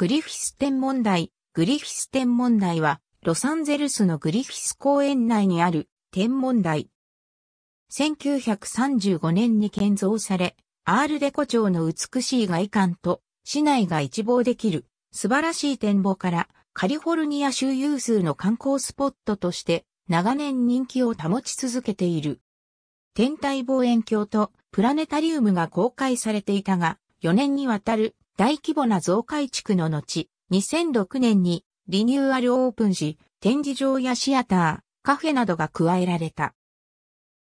グリフィス天文台。グリフィス天文台は、ロサンゼルスのグリフィス公園内にある天文台。1935年に建造され、アールデコ町の美しい外観と市内が一望できる素晴らしい展望からカリフォルニア州有数の観光スポットとして長年人気を保ち続けている。天体望遠鏡とプラネタリウムが公開されていたが、4年にわたる大規模な増改築の後、2006年にリニューアルオープンし、展示場やシアター、カフェなどが加えられた。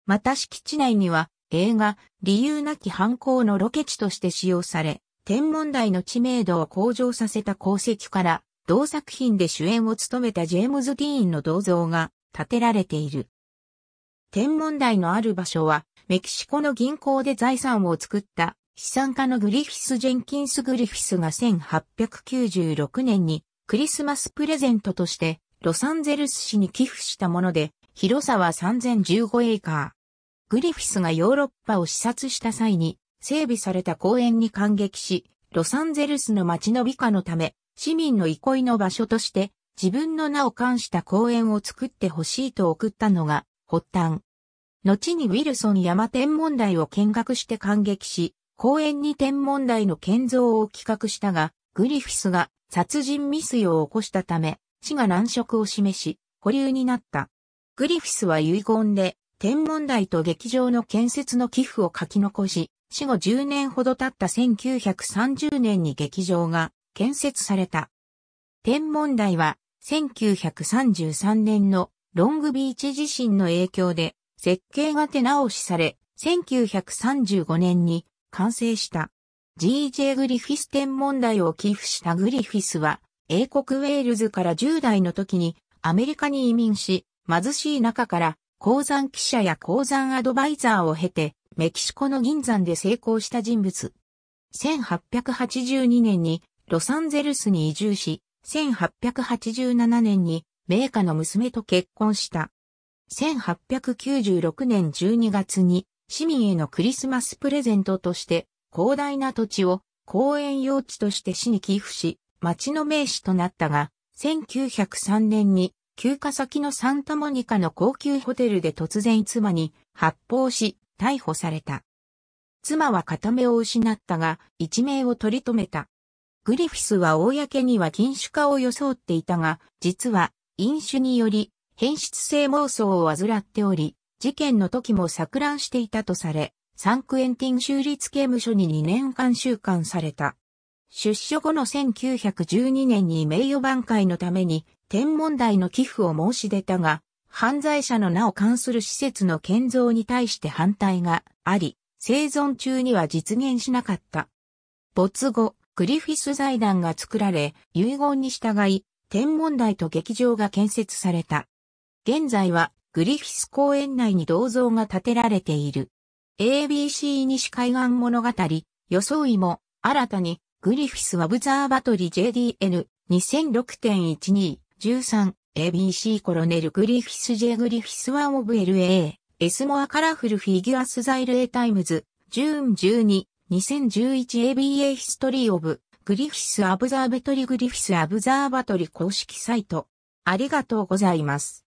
また敷地内には映画、理由なき犯行のロケ地として使用され、天文台の知名度を向上させた功績から、同作品で主演を務めたジェームズ・ディーンの銅像が建てられている。天文台のある場所は、メキシコの銀行で財産を作った資産家のグリフィス・ジェンキンス・グリフィスが1896年にクリスマスプレゼントとしてロサンゼルス市に寄付したもので広さは3015エーカー。グリフィスがヨーロッパを視察した際に整備された公園に感激し、ロサンゼルスの街の美化のため市民の憩いの場所として自分の名を冠した公園を作ってほしいと送ったのが発端。後にウィルソン山天文台を見学して感激し、公園に天文台の建造を企画したが、グリフィスが殺人未遂を起こしたため、死が難色を示し、保留になった。グリフィスは遺言で、天文台と劇場の建設の寄付を書き残し、死後10年ほど経った1930年に劇場が建設された。天文台は1933年のロングビーチ地震の影響で設計が手直しされ、1935年に完成した。G.J. グリフィス天文台を寄付したグリフィスは、英国ウェールズから10代の時にアメリカに移民し、貧しい中から鉱山記者や鉱山アドバイザーを経て、メキシコの銀山で成功した人物。1882年にロサンゼルスに移住し、1887年に名家の娘と結婚した。1896年12月に市民へのクリスマスプレゼントとして広大な土地を公園用地として市に寄付し、町の名士となったが、1903年に休暇先のサンタモニカの高級ホテルで突然妻に発砲し逮捕された。妻は片目を失ったが一命を取り留めた。グリフィスは公には禁酒化を装っていたが、実は飲酒により変質性妄想を患っており、事件の時も錯乱していたとされ、サンクエンティン州立刑務所に2年間収監された。出所後の1912年に名誉挽回のために天文台の寄付を申し出たが、犯罪者の名を冠する施設の建造に対して反対があり、生存中には実現しなかった。没後、グリフィス財団が作られ、遺言に従い、天文台と劇場が建設された。現在はグリフィス公園内に銅像が建てられている。ABC 西海岸物語、想いも、新たに、グリフィス・アブザーバトリ JDN 2006.12 13 ABC コロネル・グリフィス・ J・ グリフィス・ワン・オブ・ LA エスモア・カラフル・フィギュアス・ザイル・エ・タイムズジューン12 2011ABA ヒストリー・オブ・グリフィス・アブザーベトリ・グリフィス・アブザーバトリ公式サイトありがとうございます。